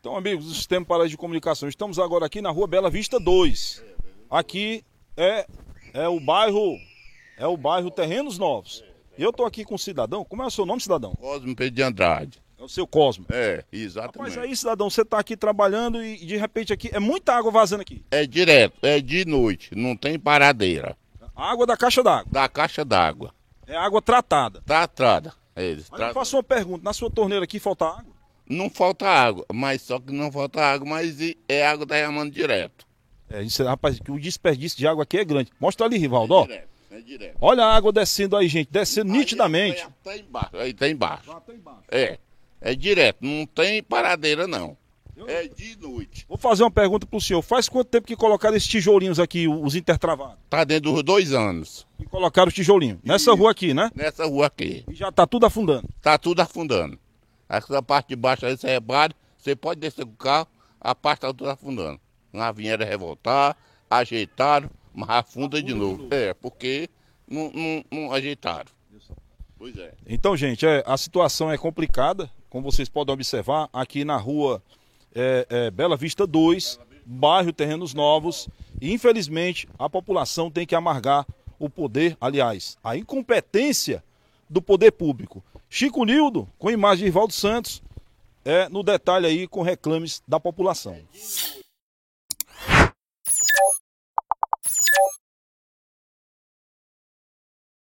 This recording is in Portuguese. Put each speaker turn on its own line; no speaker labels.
Então, amigos do Sistema Paralelo de Comunicação, estamos agora aqui na Rua Bela Vista 2. Aqui é, é o bairro é o bairro Terrenos Novos. E eu estou aqui com o cidadão. Como é o seu nome, cidadão? Cosme Pedro de Andrade. É o seu Cosmo. É, exatamente. Mas aí, cidadão, você está aqui trabalhando e de repente aqui é muita água vazando aqui. É direto, é de noite, não tem paradeira. água da caixa d'água. Da caixa d'água.
É água tratada. Tratada. É, Mas tratada. eu faço uma pergunta, na sua torneira aqui falta água? não falta água, mas só que não falta água, mas é água derramando direto.
É, isso, rapaz, o desperdício de água aqui é grande. Mostra ali, Rivaldo, É direto, é direto. Olha a água descendo aí, gente, descendo aí nitidamente. Até tá embaixo, aí tá embaixo. Tá embaixo. É, é direto,
não tem paradeira não. Eu... É de noite.
Vou fazer uma pergunta pro senhor. Faz quanto tempo que colocaram esses tijolinhos aqui, os intertravados? Tá dentro dos dois anos. E colocaram os tijolinhos. Nessa e... rua aqui, né?
Nessa rua aqui. E já
tá tudo afundando. Tá
tudo afundando. Essa parte de baixo aí, você repare, você pode descer com o carro, a parte está toda afundando. Na vinheira revoltar, ajeitaram, mas afunda, afunda de, novo. de novo. É, porque não, não, não ajeitaram. Pois é.
Então, gente, é, a situação é complicada, como vocês podem observar, aqui na rua é, é, Bela Vista 2, bairro Terrenos Novos. E, infelizmente, a população tem que amargar o poder, aliás, a incompetência do poder público. Chico Nildo, com imagem de Rivaldo Santos, é, no detalhe aí com reclames da população.